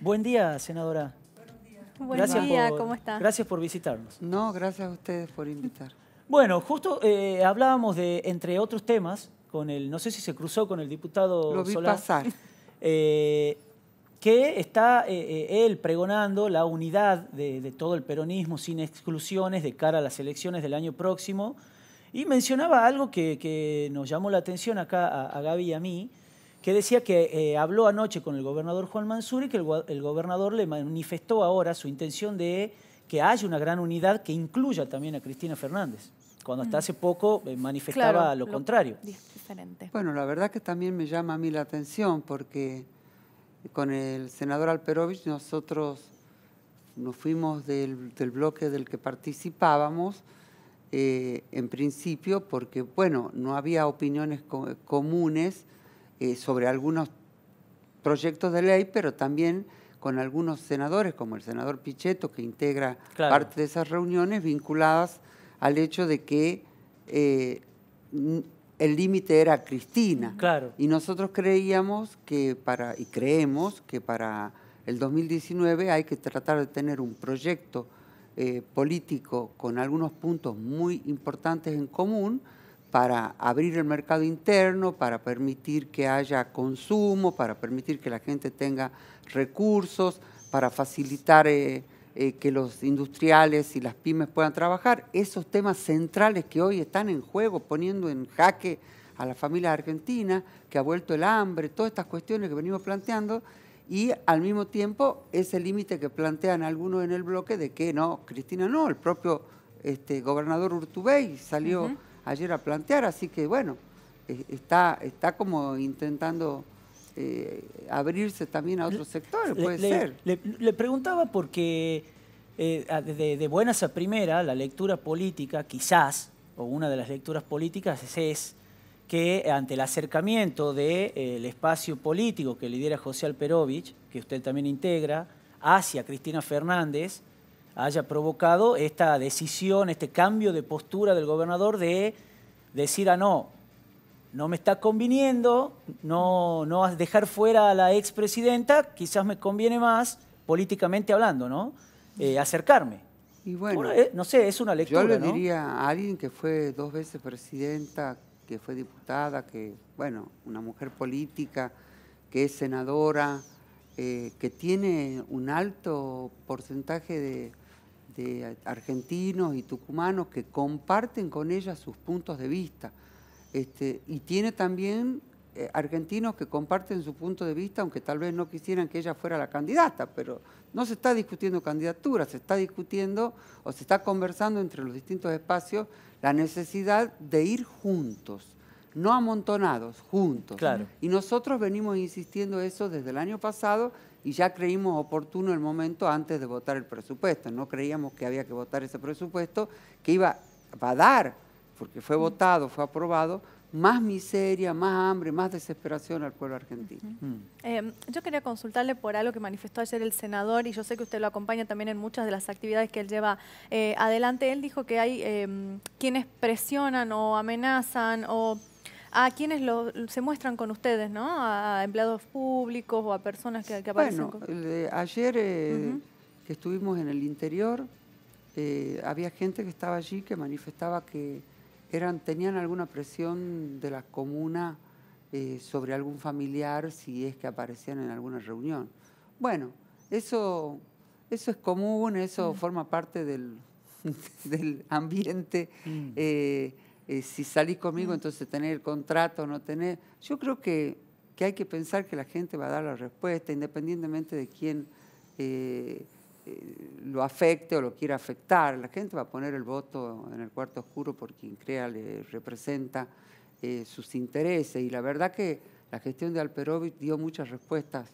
Buen día, senadora. Buen gracias día, por, ¿cómo está? Gracias por visitarnos. No, gracias a ustedes por invitar. Bueno, justo eh, hablábamos de, entre otros temas, con el, no sé si se cruzó con el diputado Lo vi pasar. Eh, que está eh, él pregonando la unidad de, todo el peronismo sin exclusiones de cara a las elecciones del año próximo. Y mencionaba algo que, nos llamó la atención acá a Gaby y a mí, que decía que eh, habló anoche con el gobernador Juan Mansur y que el, gobernador le manifestó ahora su intención de que haya una gran unidad que incluya también a Cristina Fernández, cuando hasta mm. hace poco eh, manifestaba lo, contrario. Bueno, la verdad que también me llama a mí la atención porque con el senador Alperovich nosotros nos fuimos del, bloque del que participábamos, eh, en principio porque, bueno, no había opiniones comunes eh, sobre algunos proyectos de ley, pero también con algunos senadores, como el senador Pichetto, que integra parte de esas reuniones vinculadas al hecho de que eh, el límite era Cristina. Y nosotros creíamos que para, y creemos que para el 2019 hay que tratar de tener un proyecto eh, político con algunos puntos muy importantes en común, para abrir el mercado interno, para permitir que haya consumo, para permitir que la gente tenga recursos, para facilitar eh, eh, que los industriales y las pymes puedan trabajar. Esos temas centrales que hoy están en juego, poniendo en jaque a la familia argentina, que ha vuelto el hambre, todas estas cuestiones que venimos planteando, y al mismo tiempo ese límite que plantean algunos en el bloque de que no, Cristina no, el propio este, gobernador Urtubey salió ayer a plantear, así que bueno, eh, está, está como intentando eh, abrirse también a otros sectores, puede ser. Le, preguntaba porque eh, de, buenas a primera, la lectura política, quizás, o una de las lecturas políticas es, que ante el acercamiento del eh, espacio político que lidera José Alperovich, que usted también integra, hacia Cristina Fernández, haya provocado esta decisión, este cambio de postura del gobernador de decir, ah, no, no me está conviniendo, no, no dejar fuera a la expresidenta, quizás me conviene más, políticamente hablando, ¿no? Eh, acercarme. Y bueno, eh, no sé, es una lectura. Yo le diría a alguien que fue dos veces presidenta, que fue diputada, que, bueno, una mujer política, que es senadora, eh, que tiene un alto porcentaje de argentinos y tucumanos que comparten con ella sus puntos de vista. Este, y tiene también eh, argentinos que comparten su punto de vista, aunque tal vez no quisieran que ella fuera la candidata, pero no se está discutiendo candidatura, se está discutiendo o se está conversando entre los distintos espacios la necesidad de ir juntos, no amontonados, juntos. Y nosotros venimos insistiendo eso desde el año pasado y ya creímos oportuno el momento antes de votar el presupuesto. No creíamos que había que votar ese presupuesto que iba a dar, porque fue votado, fue aprobado, más miseria, más hambre, más desesperación al pueblo argentino. Em, yo quería consultarle por algo que manifestó ayer el senador y yo sé que usted lo acompaña también en muchas de las actividades que él lleva eh, adelante. Él dijo que hay em, quienes presionan o amenazan o a quienes se muestran con ustedes, ¿no? A empleados públicos o a personas que, aparecen. Bueno, eh, ayer eh, que estuvimos en el interior, eh, había gente que estaba allí que manifestaba que eran, tenían alguna presión de la comuna sobre algún familiar si es que aparecían en alguna reunión. Bueno, eso, eso es común, eso mm. forma parte del, ambiente. Mm. Eh, si salís conmigo, entonces tenés el contrato, o no tener, Yo creo que, hay que pensar que la gente va a dar la respuesta, independientemente de quién eh, eh, lo afecte o lo quiera afectar. La gente va a poner el voto en el cuarto oscuro por quien crea le representa sus intereses. Y la verdad que la gestión de Alperovic dio muchas respuestas.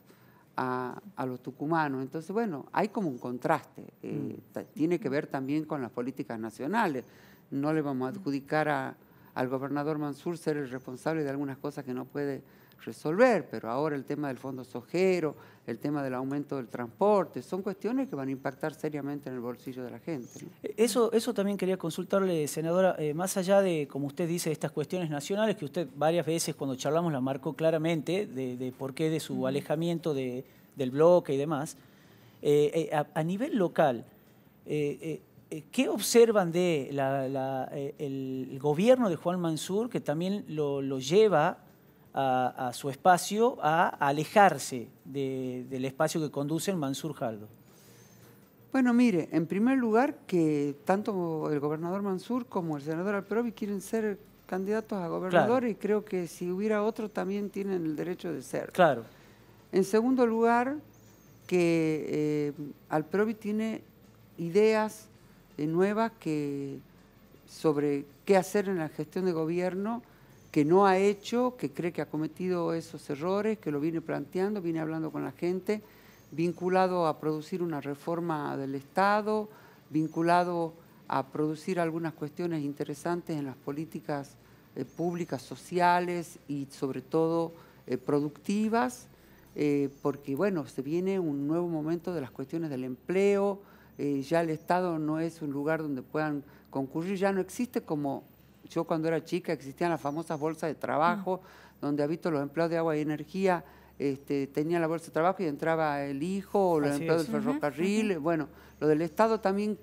A, los tucumanos. Entonces, bueno, hay como un contraste. Mm. tiene que ver también con las políticas nacionales no le vamos a adjudicar al gobernador Mansur ser el responsable de algunas cosas que no puede resolver, pero ahora el tema del fondo sojero, el tema del aumento del transporte, son cuestiones que van a impactar seriamente en el bolsillo de la gente. Eso, eso también quería consultarle, senadora, eh, más allá de, como usted dice, estas cuestiones nacionales, que usted varias veces cuando charlamos la marcó claramente, de, por qué de su alejamiento de, del bloque y demás, eh, eh, a, nivel local, eh, ¿Qué observan de eh, el gobierno de Juan Mansur que también lo, lleva a, su espacio a alejarse del espacio que conduce el Mansur Jaldo? Bueno, mire, en primer lugar que tanto el gobernador Mansur como el senador Alperovi quieren ser candidatos a gobernador y creo que si hubiera otro también tienen el derecho de ser. Claro. En segundo lugar, que eh, tiene ideas eh, nuevas que, sobre qué hacer en la gestión de gobierno que no ha hecho, que cree que ha cometido esos errores, que lo viene planteando, viene hablando con la gente, vinculado a producir una reforma del Estado, vinculado a producir algunas cuestiones interesantes en las políticas eh, públicas, sociales y sobre todo eh, productivas, porque bueno, se viene un nuevo momento de las cuestiones del empleo, eh, ya el Estado no es un lugar donde puedan concurrir, ya no existe como yo cuando era chica existían las famosas bolsas de trabajo, mm. donde habito los empleados de agua y energía, este, tenían la bolsa de trabajo y entraba el hijo o los empleados del ferrocarril. Bueno, lo del Estado también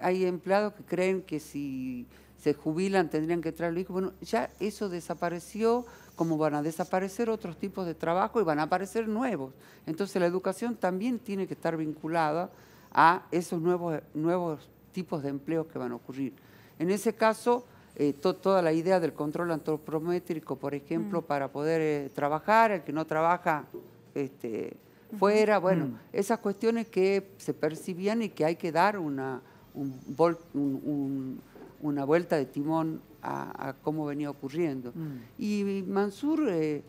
hay empleados que creen que si se jubilan tendrían que entrar los hijo. Bueno, ya eso desapareció, como van a desaparecer otros tipos de trabajo y van a aparecer nuevos. Entonces la educación también tiene que estar vinculada a esos nuevos, nuevos tipos de empleos que van a ocurrir. En ese caso, eh, toda la idea del control antropométrico, por ejemplo, mm. para poder eh, trabajar, el que no trabaja este, fuera, bueno, mm. esas cuestiones que se percibían y que hay que dar una, vuelta de timón a, cómo venía ocurriendo. Mm. Y Mansur eh,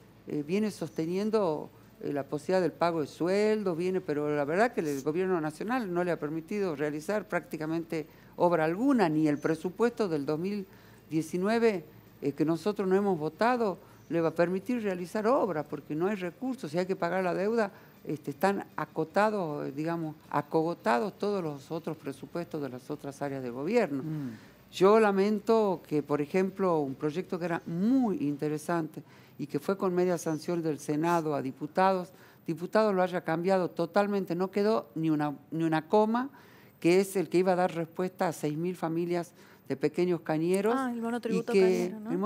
viene sosteniendo eh, la posibilidad del pago de sueldos, viene, pero la verdad que el gobierno nacional no le ha permitido realizar prácticamente obra alguna, ni el presupuesto del 2019 eh, que nosotros no hemos votado le va a permitir realizar obras, porque no hay recursos, si hay que pagar la deuda, este, están acotados, eh, digamos, acogotados todos los otros presupuestos de las otras áreas de gobierno. Mm. Yo lamento que, por ejemplo, un proyecto que era muy interesante, y que fue con media sanción del Senado a diputados, diputados lo haya cambiado totalmente, no quedó ni una, ni una coma, que es el que iba a dar respuesta a 6.000 familias de pequeños cañeros. Ah, el monotributo cañero, ¿no? El,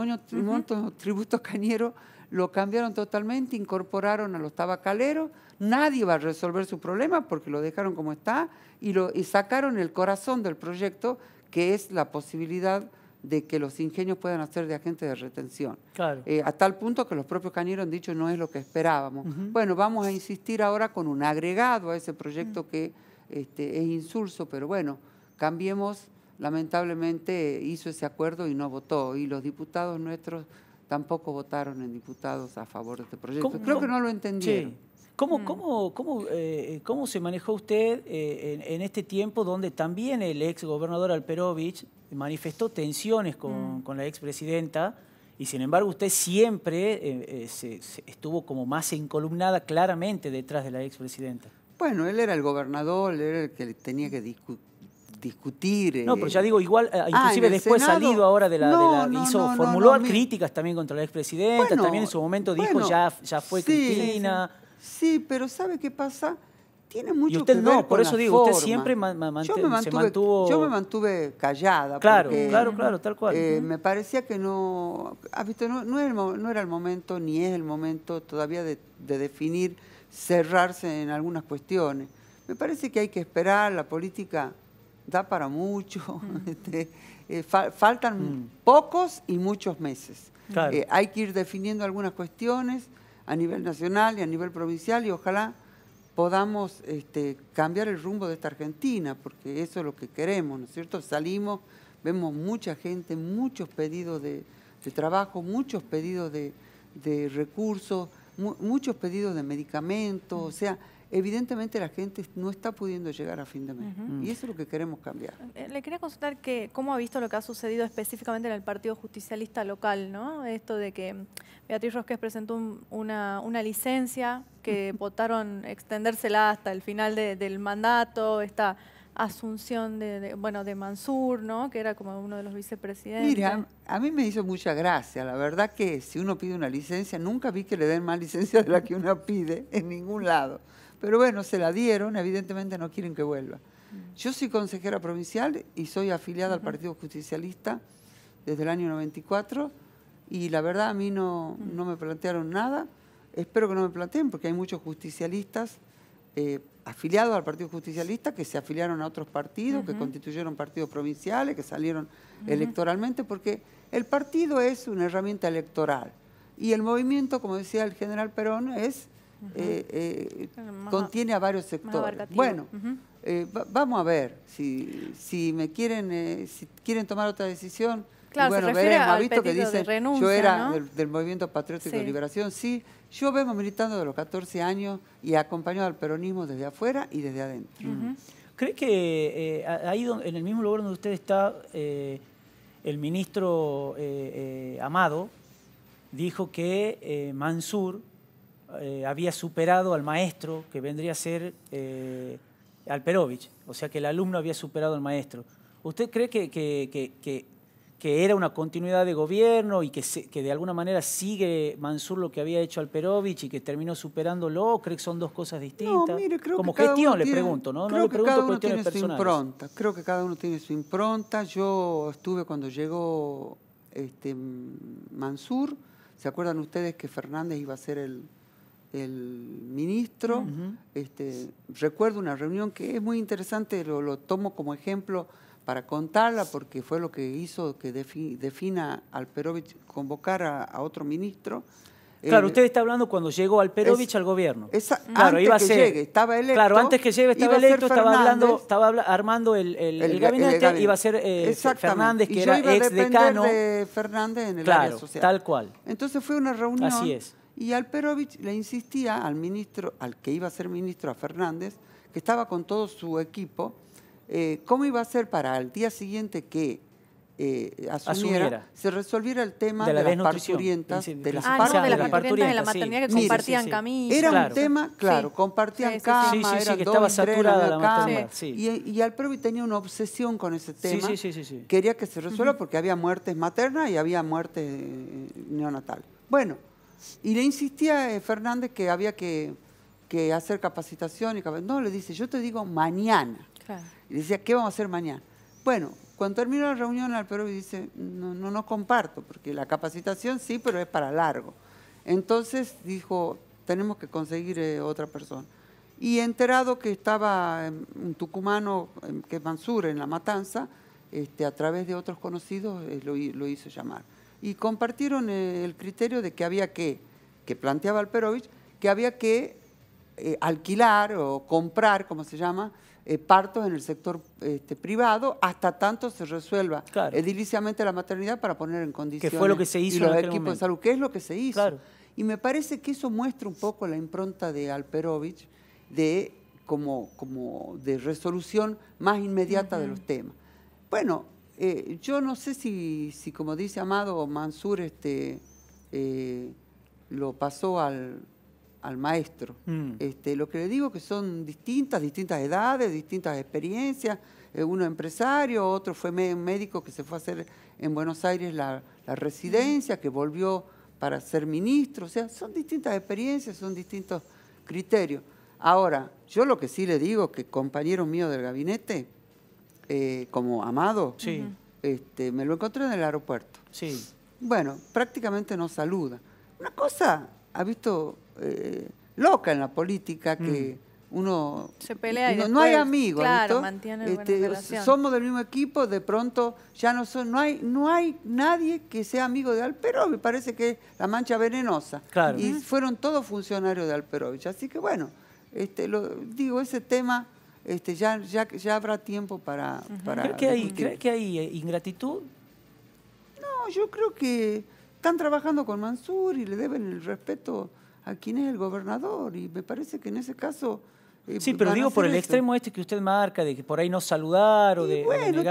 monotributo cañero lo cambiaron totalmente, incorporaron a los tabacaleros, nadie va a resolver su problema porque lo dejaron como está y, lo, y sacaron el corazón del proyecto, que es la posibilidad de que los ingenios puedan hacer de agentes de retención. Claro. Eh, a tal punto que los propios cañeros han dicho no es lo que esperábamos. Bueno, vamos a insistir ahora con un agregado a ese proyecto mm. que este, es insulso, pero bueno, cambiemos. Lamentablemente eh, hizo ese acuerdo y no votó. Y los diputados nuestros tampoco votaron en diputados a favor de este proyecto. Creo que no lo entendieron. ¿Cómo, mm. eh, cómo, se manejó usted en, en, este tiempo donde también el ex gobernador Alperovich manifestó tensiones con, mm. con la expresidenta y sin embargo usted siempre eh, eh, estuvo como más encolumnada claramente detrás de la expresidenta. Bueno, él era el gobernador, él era el que tenía que discutir. No, pero ya eh, digo, igual, ah, inclusive después salido ahora de la... hizo, formuló críticas también contra la expresidenta, también en su momento dijo, ya, ya fue Cristina. sí, pero ¿sabe qué pasa? tiene mucho y usted no, por eso digo, usted siempre me mantuve, mantuvo... Yo me mantuve callada. Claro, claro, claro, tal cual. Eh, me parecía que no, ha ah, visto, no, era, el momento, ni es el momento todavía de, definir, cerrarse en algunas cuestiones. Me parece que hay que esperar, la política da para mucho, este, eh, faltan pocos y muchos meses. Eh, hay que ir definiendo algunas cuestiones a nivel nacional y a nivel provincial y ojalá podamos este, cambiar el rumbo de esta Argentina, porque eso es lo que queremos, ¿no es cierto? Salimos, vemos mucha gente, muchos pedidos de, trabajo, muchos pedidos de, recursos, muchos pedidos de medicamentos, o sea, evidentemente la gente no está pudiendo llegar a fin de mes. Y eso es lo que queremos cambiar. Eh, le quería consultar que cómo ha visto lo que ha sucedido específicamente en el Partido Justicialista Local, ¿no? Esto de que Beatriz Rosquez presentó una, una, licencia que votaron extendérsela hasta el final del mandato, esta asunción de, bueno, de Mansur, ¿no? Que era como uno de los vicepresidentes. Mira, a mí me hizo mucha gracia. La verdad que si uno pide una licencia, nunca vi que le den más licencia de la que uno pide en ningún lado. Pero bueno, se la dieron, evidentemente no quieren que vuelva. Mm. Yo soy consejera provincial y soy afiliada al Partido Justicialista desde el año 94 y la verdad a mí no, mm. no me plantearon nada. Espero que no me planteen porque hay muchos justicialistas eh, afiliados al Partido Justicialista que se afiliaron a otros partidos, que constituyeron partidos provinciales, que salieron electoralmente, porque el partido es una herramienta electoral y el movimiento, como decía el general Perón, es eh, eh, contiene a varios sectores. Bueno, eh, vamos a ver si, me quieren, si quieren tomar otra decisión. Claro, se refiere visto que yo era del, Movimiento Patriótico de Liberación, sí, yo vengo militando de los 14 años y acompañado al peronismo desde afuera y desde adentro. Mm. ¿Cree que ahí en el mismo lugar donde usted está, el ministro Amado dijo que Mansur eh, había superado al maestro, que vendría a ser eh, Alperovich, o sea que el alumno había superado al maestro. ¿Usted cree que, que, era una continuidad de gobierno y que, de alguna manera sigue Mansur lo que había hecho Alperovich y que terminó superándolo? ¿Cree que son dos cosas distintas? No, mire, creo Como gestión le tiene, pregunto, ¿no? no lo pregunto su impronta. Creo que cada uno tiene su impronta. Yo estuve cuando llegó este, Mansur. ¿Se acuerdan ustedes que Fernández iba a ser el, el ministro. este, recuerdo una reunión que es muy interesante, lo, tomo como ejemplo para contarla, porque fue lo que hizo que defina defina Alperovich convocar a, otro ministro. Claro, eh, usted está hablando cuando llegó Alperovich es, al gobierno. claro, antes que llegue, estaba electo. Claro, antes que llegue estaba electo, estaba, hablando, estaba armando el, gabinete, iba a ser eh, Fernández, que era decano. Fernández en el claro, área social. Tal cual. Entonces fue una reunión. Así es y Alperovich le insistía al ministro, al que iba a ser ministro, a Fernández, que estaba con todo su equipo, eh, cómo iba a ser para el día siguiente que eh, asumiera, se resolviera el tema de, las parturientas, de las, de las, parturientas, ah, de la maternidad que compartían sí, Era un tema, claro, compartían cama, eran que dos la cama. Y, y Alperovich tenía una obsesión con ese tema. Quería que se resuelva porque había muertes maternas y había muertes eh, neonatales. Bueno, y le insistía eh, Fernández que había que, hacer capacitación. y No, le dice, yo te digo mañana. Claro. Y decía, ¿qué vamos a hacer mañana? Bueno, cuando terminó la reunión, al Alpero dice, no, no, comparto, porque la capacitación sí, pero es para largo. Entonces dijo, tenemos que conseguir eh, otra persona. Y enterado que estaba em, un tucumano, em, que es Mansur, en La Matanza, este, a través de otros conocidos eh, lo hizo llamar y compartieron eh, el criterio de que había que, que planteaba Alperovich, que había que eh, alquilar o comprar, como se llama, eh, partos en el sector este, privado hasta tanto se resuelva ediliciamente la maternidad para poner en condiciones. qué fue lo que se hizo. los equipos de salud, qué es lo que se hizo. Y me parece que eso muestra un poco la impronta de Alperovich de, como, como de resolución más inmediata de los temas. Bueno, eh, yo no sé si, si, como dice Amado, Mansur este, eh, lo pasó al, maestro. Mm. Este, lo que le digo que son distintas, distintas edades, distintas experiencias. Eh, uno empresario, otro fue médico que se fue a hacer en Buenos Aires la, residencia, que volvió para ser ministro. O sea, son distintas experiencias, son distintos criterios. Ahora, yo lo que sí le digo que compañeros míos del gabinete eh, como Amado. Este, me lo encontré en el aeropuerto. Bueno, prácticamente no saluda. Una cosa, ha visto eh, loca en la política que mm. uno se pelea y no, hay amigos, claro, este, somos del mismo equipo, de pronto ya no son, hay nadie que sea amigo de Alperovich, me parece que es la mancha venenosa. Y fueron todos funcionarios de Alperovich, así que bueno, este, digo ese tema este, ya, ya, ya habrá tiempo para... para ¿Cree que, hay, que hay eh, ingratitud? No, yo creo que están trabajando con Mansur y le deben el respeto a quien es el gobernador y me parece que en ese caso... Eh, sí, pero digo por el extremo este que usted marca, de que por ahí no saludar o de... Bueno,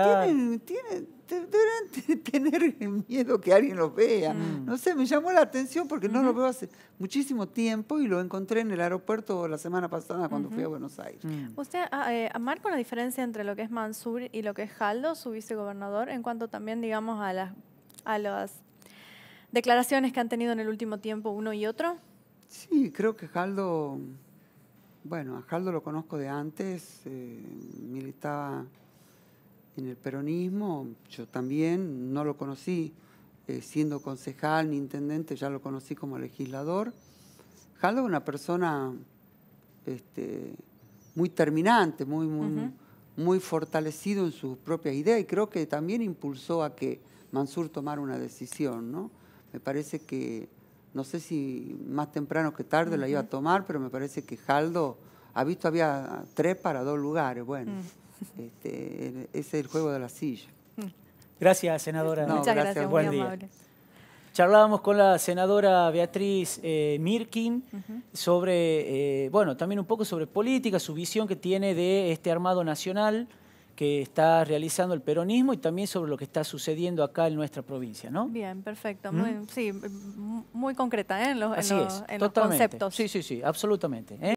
tienen, deberán tener miedo que alguien los vea. Mm. No sé, me llamó la atención porque no lo veo hace muchísimo tiempo y lo encontré en el aeropuerto la semana pasada cuando fui a Buenos Aires. Mm. ¿Usted ah, eh, ah, marca una diferencia entre lo que es Mansur y lo que es Jaldo, su vicegobernador, en cuanto también, digamos, a las, a declaraciones que han tenido en el último tiempo uno y otro? Sí, creo que Jaldo, bueno, a Jaldo lo conozco de antes, eh, militaba en el peronismo, yo también no lo conocí eh, siendo concejal ni intendente, ya lo conocí como legislador. Jaldo es una persona este, muy terminante, muy, muy, fortalecido en sus propias ideas y creo que también impulsó a que Mansur tomara una decisión. ¿no? Me parece que, no sé si más temprano que tarde la iba a tomar, pero me parece que Jaldo ha visto, había tres para dos lugares. Bueno. Mm. Este, es el juego de la silla. Gracias, senadora. No, Muchas gracias, buen día. Charlábamos con la senadora Beatriz eh, Mirkin sobre, eh, bueno, también un poco sobre política, su visión que tiene de este armado nacional que está realizando el peronismo y también sobre lo que está sucediendo acá en nuestra provincia, ¿no? Bien, perfecto. ¿Mm? sí, muy concreta ¿eh? en, los, en los, conceptos. Sí, sí, sí, absolutamente.